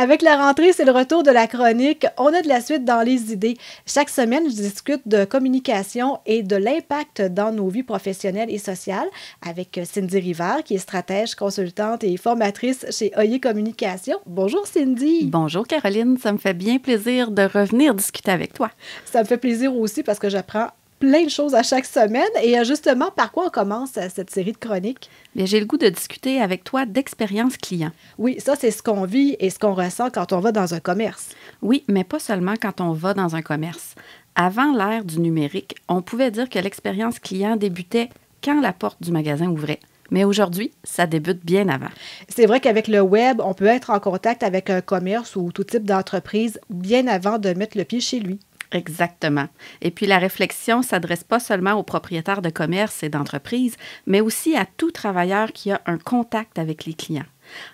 Avec la rentrée, c'est le retour de la chronique. On a de la suite dans les idées. Chaque semaine, je discute de communication et de l'impact dans nos vies professionnelles et sociales avec Cindy Rivard, qui est stratège, consultante et formatrice chez Oyer Communication. Bonjour Cindy. Bonjour Caroline, ça me fait bien plaisir de revenir discuter avec toi. Ça me fait plaisir aussi parce que j'apprends plein de choses à chaque semaine. Et euh, justement, par quoi on commence euh, cette série de chroniques? j'ai le goût de discuter avec toi d'expérience client. Oui, ça, c'est ce qu'on vit et ce qu'on ressent quand on va dans un commerce. Oui, mais pas seulement quand on va dans un commerce. Avant l'ère du numérique, on pouvait dire que l'expérience client débutait quand la porte du magasin ouvrait. Mais aujourd'hui, ça débute bien avant. C'est vrai qu'avec le web, on peut être en contact avec un commerce ou tout type d'entreprise bien avant de mettre le pied chez lui. Exactement. Et puis la réflexion s'adresse pas seulement aux propriétaires de commerce et d'entreprise, mais aussi à tout travailleur qui a un contact avec les clients.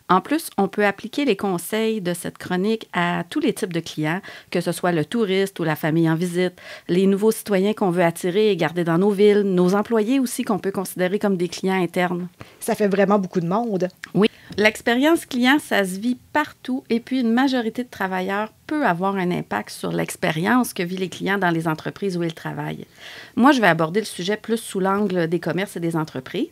En plus, on peut appliquer les conseils de cette chronique à tous les types de clients, que ce soit le touriste ou la famille en visite, les nouveaux citoyens qu'on veut attirer et garder dans nos villes, nos employés aussi qu'on peut considérer comme des clients internes. Ça fait vraiment beaucoup de monde. Oui. L'expérience client, ça se vit partout et puis une majorité de travailleurs peut avoir un impact sur l'expérience que vivent les clients dans les entreprises où ils travaillent. Moi, je vais aborder le sujet plus sous l'angle des commerces et des entreprises.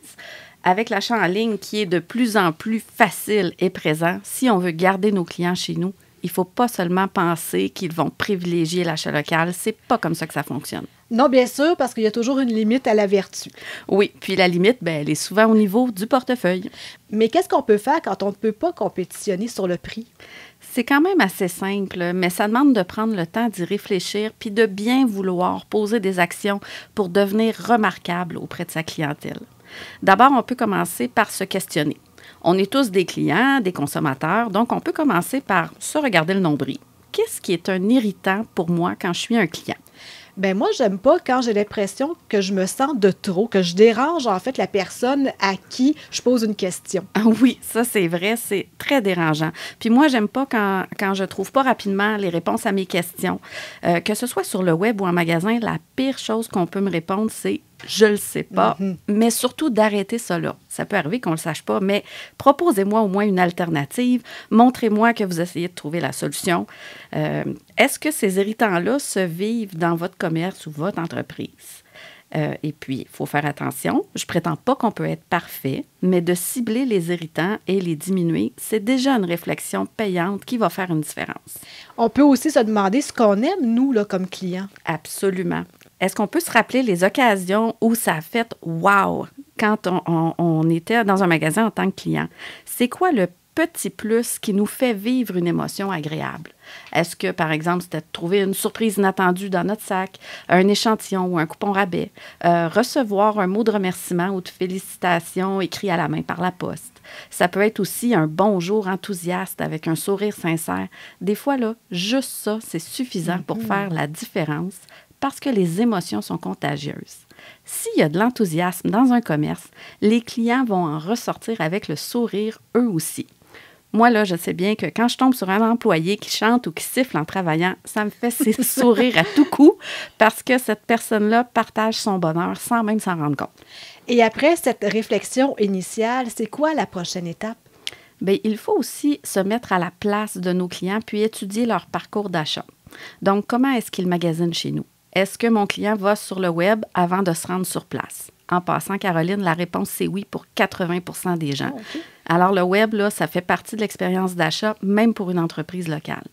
Avec l'achat en ligne qui est de plus en plus facile et présent, si on veut garder nos clients chez nous, il faut pas seulement penser qu'ils vont privilégier l'achat local. C'est pas comme ça que ça fonctionne. Non, bien sûr, parce qu'il y a toujours une limite à la vertu. Oui, puis la limite, ben, elle est souvent au niveau du portefeuille. Mais qu'est-ce qu'on peut faire quand on ne peut pas compétitionner sur le prix? C'est quand même assez simple, mais ça demande de prendre le temps d'y réfléchir puis de bien vouloir poser des actions pour devenir remarquable auprès de sa clientèle. D'abord, on peut commencer par se questionner. On est tous des clients, des consommateurs, donc on peut commencer par se regarder le nombril. Qu'est-ce qui est un irritant pour moi quand je suis un client? Ben moi, j'aime pas quand j'ai l'impression que je me sens de trop, que je dérange en fait la personne à qui je pose une question. Ah oui, ça c'est vrai, c'est très dérangeant. Puis moi, j'aime pas quand, quand je trouve pas rapidement les réponses à mes questions. Euh, que ce soit sur le web ou en magasin, la pire chose qu'on peut me répondre, c'est je ne le sais pas, mhm. mais surtout d'arrêter cela. Ça peut arriver qu'on le sache pas, mais proposez-moi au moins une alternative. Montrez-moi que vous essayez de trouver la solution. Euh, est-ce que ces irritants-là se vivent dans votre commerce ou votre entreprise? Euh, et puis, il faut faire attention. Je ne prétends pas qu'on peut être parfait, mais de cibler les irritants et les diminuer, c'est déjà une réflexion payante qui va faire une différence. On peut aussi se demander ce qu'on aime, nous, là, comme clients. Absolument. Est-ce qu'on peut se rappeler les occasions où ça a fait wow quand on, était dans un magasin en tant que client? C'est quoi le petit plus qui nous fait vivre une émotion agréable. Est-ce que, par exemple, c'était de trouver une surprise inattendue dans notre sac, un échantillon ou un coupon rabais, euh, recevoir un mot de remerciement ou de félicitations écrit à la main par la poste. Ça peut être aussi un bonjour enthousiaste avec un sourire sincère. Des fois, là, juste ça, c'est suffisant pour mm-hmm. faire la différence parce que les émotions sont contagieuses. S'il y a de l'enthousiasme dans un commerce, les clients vont en ressortir avec le sourire eux aussi. Moi, là, je sais bien que quand je tombe sur un employé qui chante ou qui siffle en travaillant, ça me fait sourire à tout coup parce que cette personne-là partage son bonheur sans même s'en rendre compte. Et après cette réflexion initiale, c'est quoi la prochaine étape? Bien, il faut aussi se mettre à la place de nos clients puis étudier leur parcours d'achat. Donc, comment est-ce qu'ils magasinent chez nous? Est-ce que mon client va sur le web avant de se rendre sur place? En passant, Caroline, la réponse c'est oui pour 80 des gens. Ah, Alors le web, là, ça fait partie de l'expérience d'achat, même pour une entreprise locale.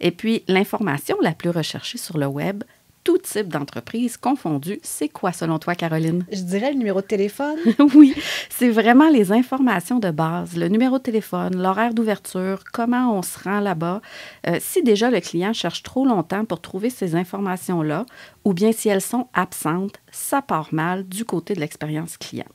Et puis, l'information la plus recherchée sur le web, tout type d'entreprise confondue. C'est quoi selon toi, Caroline? Je dirais le numéro de téléphone. oui, c'est vraiment les informations de base, le numéro de téléphone, l'horaire d'ouverture, comment on se rend là-bas. Euh, si déjà le client cherche trop longtemps pour trouver ces informations-là, ou bien si elles sont absentes, ça part mal du côté de l'expérience client.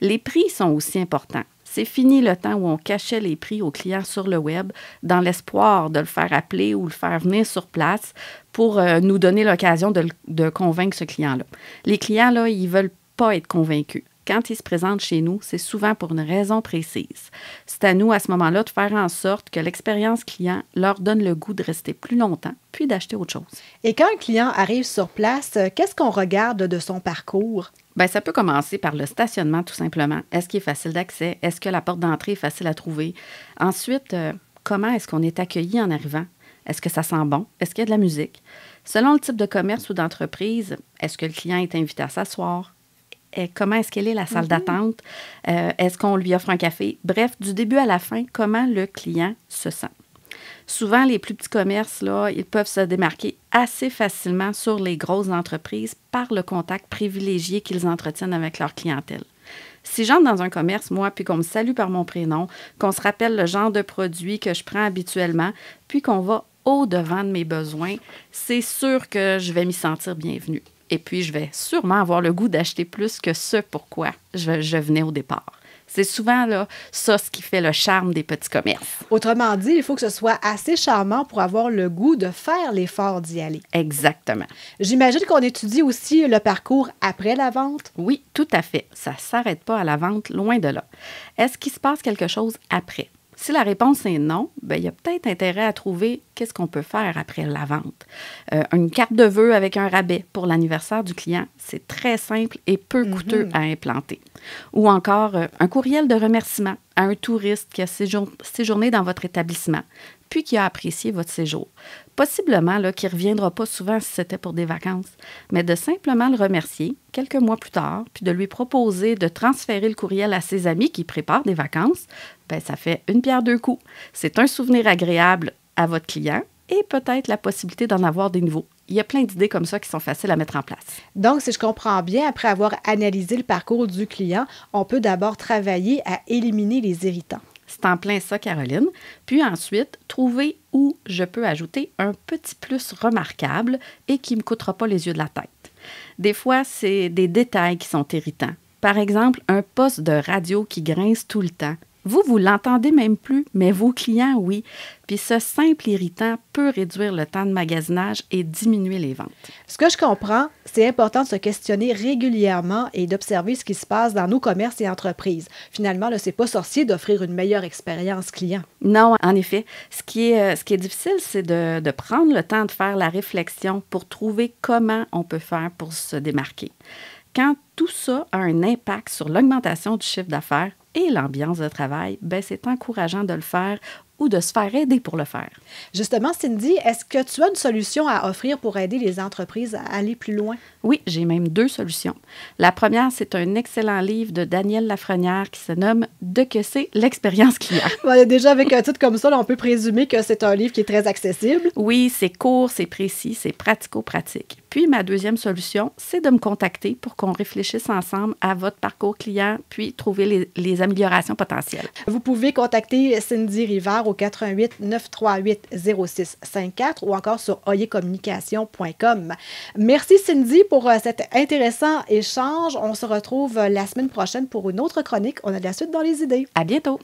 Les prix sont aussi importants. C'est fini le temps où on cachait les prix aux clients sur le web dans l'espoir de le faire appeler ou le faire venir sur place pour euh, nous donner l'occasion de, de, convaincre ce client-là. Les clients, là, ils veulent pas être convaincus quand ils se présentent chez nous, c'est souvent pour une raison précise. C'est à nous, à ce moment-là, de faire en sorte que l'expérience client leur donne le goût de rester plus longtemps, puis d'acheter autre chose. Et quand un client arrive sur place, euh, qu'est-ce qu'on regarde de son parcours? Ben, ça peut commencer par le stationnement, tout simplement. Est-ce qu'il est facile d'accès? Est-ce que la porte d'entrée est facile à trouver? Ensuite, euh, comment est-ce qu'on est accueilli en arrivant? Est-ce que ça sent bon? Est-ce qu'il y a de la musique? Selon le type de commerce ou d'entreprise, est-ce que le client est invité à s'asseoir, comment est-ce qu'elle est la salle mhm. d'attente, euh, est-ce qu'on lui offre un café, bref, du début à la fin, comment le client se sent. Souvent, les plus petits commerces, là, ils peuvent se démarquer assez facilement sur les grosses entreprises par le contact privilégié qu'ils entretiennent avec leur clientèle. Si j'entre dans un commerce, moi, puis qu'on me salue par mon prénom, qu'on se rappelle le genre de produit que je prends habituellement, puis qu'on va au-devant de mes besoins, c'est sûr que je vais m'y sentir bienvenue. Et puis, je vais sûrement avoir le goût d'acheter plus que ce pourquoi je, je venais au départ. C'est souvent là, ça ce qui fait le charme des petits commerces. Autrement dit, il faut que ce soit assez charmant pour avoir le goût de faire l'effort d'y aller. Exactement. J'imagine qu'on étudie aussi le parcours après la vente. Oui, tout à fait. Ça ne s'arrête pas à la vente, loin de là. Est-ce qu'il se passe quelque chose après? Si la réponse est non, ben, il y a peut-être intérêt à trouver qu'est-ce qu'on peut faire après la vente. Euh, une carte de vœux avec un rabais pour l'anniversaire du client, c'est très simple et peu mhm. coûteux à implanter. Ou encore euh, un courriel de remerciement à un touriste qui a séjourné, dans votre établissement, puis qui a apprécié votre séjour. Possiblement qui ne reviendra pas souvent si c'était pour des vacances, mais de simplement le remercier quelques mois plus tard, puis de lui proposer de transférer le courriel à ses amis qui préparent des vacances, ben, ça fait une pierre deux coups. C'est un souvenir agréable à votre client et peut-être la possibilité d'en avoir des nouveaux. Il y a plein d'idées comme ça qui sont faciles à mettre en place. Donc, si je comprends bien, après avoir analysé le parcours du client, on peut d'abord travailler à éliminer les irritants. C'est en plein ça, Caroline. Puis ensuite, trouver où je peux ajouter un petit plus remarquable et qui ne me coûtera pas les yeux de la tête. Des fois, c'est des détails qui sont irritants. Par exemple, un poste de radio qui grince tout le temps vous, vous l'entendez même plus, mais vos clients, oui. Puis ce simple irritant peut réduire le temps de magasinage et diminuer les ventes. Ce que je comprends, c'est important de se questionner régulièrement et d'observer ce qui se passe dans nos commerces et entreprises. Finalement, ce n'est pas sorcier d'offrir une meilleure expérience client. Non, en effet. Ce qui est, euh, difficile, c'est de prendre le temps de faire la réflexion pour trouver comment on peut faire pour se démarquer. Quand tout ça a un impact sur l'augmentation du chiffre d'affaires, et l'ambiance de travail, ben c'est encourageant de le faire ou de se faire aider pour le faire. Justement, Cindy, est-ce que tu as une solution à offrir pour aider les entreprises à aller plus loin? Oui, j'ai même deux solutions. La première, c'est un excellent livre de Daniel Lafrenière qui se nomme De que c'est l'expérience client. déjà, avec un titre comme ça, on peut présumer que c'est un livre qui est très accessible. Oui, c'est court, c'est précis, c'est pratico-pratique. Puis ma deuxième solution, c'est de me contacter pour qu'on réfléchisse ensemble à votre parcours client, puis trouver les, améliorations potentielles. Vous pouvez contacter Cindy Rivard au 88 938 0654 ou encore sur oyecommunication.com. Merci Cindy pour euh, cet intéressant échange. On se retrouve euh, la semaine prochaine pour une autre chronique. On a de la suite dans les idées. À bientôt.